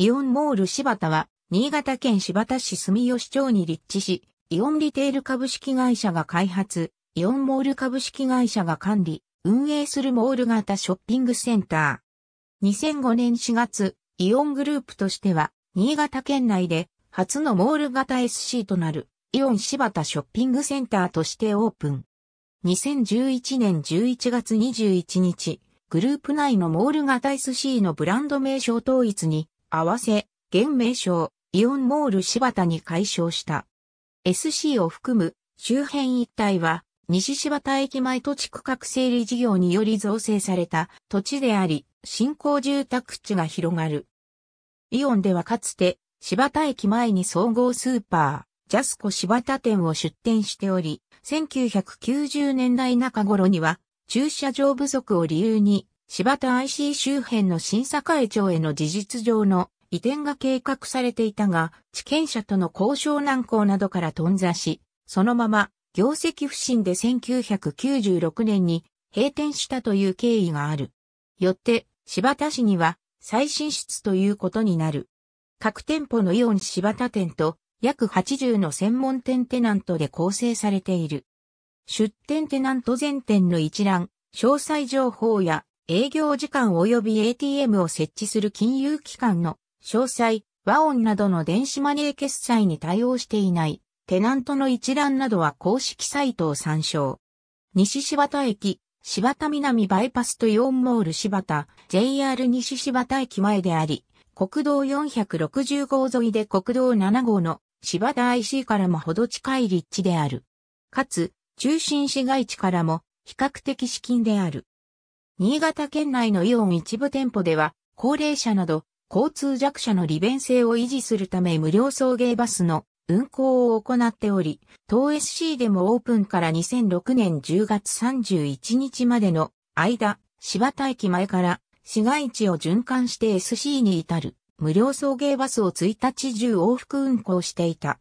イオンモール柴田は、新潟県柴田市住吉町に立地し、イオンリテール株式会社が開発、イオンモール株式会社が管理、運営するモール型ショッピングセンター。2005年4月、イオングループとしては、新潟県内で初のモール型 SC となる、イオン柴田ショッピングセンターとしてオープン。2011年11月21日、グループ内のモール型 SC のブランド名称統一に合わせ、現名称、イオンモール柴田に解消した。SC を含む周辺一帯は、西柴田駅前土地区画整理事業により造成された土地であり、新興住宅地が広がる。イオンではかつて、柴田駅前に総合スーパー、ジャスコ柴田店を出店しており、1990年代中頃には、駐車場不足を理由に、柴田 IC 周辺の新栄町への事実上の移転が計画されていたが、地権者との交渉難航などから頓挫し、そのまま業績不振で1996年に閉店したという経緯がある。よって、柴田市には再進出ということになる。各店舗のイオン柴田店と約80の専門店テナントで構成されている。出店テナント全店の一覧、詳細情報や営業時間及び ATM を設置する金融機関の詳細、和音などの電子マネー決済に対応していない、テナントの一覧などは公式サイトを参照。西柴田駅、柴田南バイパスとイオンモール柴田、JR 西柴田駅前であり、国道460号沿いで国道7号の柴田 IC からもほど近い立地である。かつ、中心市街地からも比較的至近である。新潟県内のイオン一部店舗では、高齢者など、交通弱者の利便性を維持するため無料送迎バスの運行を行っており、東 SC でもオープンから2006年10月31日までの間、柴田駅前から市街地を循環して SC に至る無料送迎バスを1日中往復運行していた。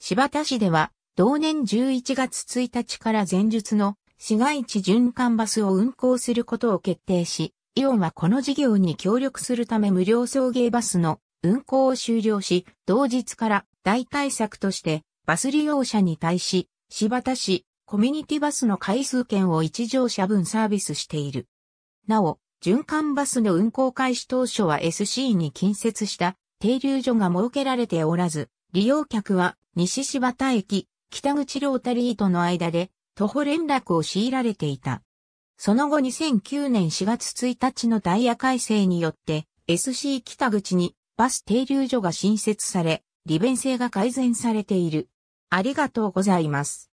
柴田市では同年11月1日から前述の市街地循環バスを運行することを決定し、イオンはこの事業に協力するため無料送迎バスの運行を終了し、同日から代替策としてバス利用者に対し、柴田市、コミュニティバスの回数券を一乗車分サービスしている。なお、循環バスの運行開始当初は SC に近接した停留所が設けられておらず、利用客は西柴田駅、北口ロータリーとの間で徒歩連絡を強いられていた。その後2009年4月1日のダイヤ改正によって SC 北口にバス停留所が新設され、利便性が改善されている。ありがとうございます。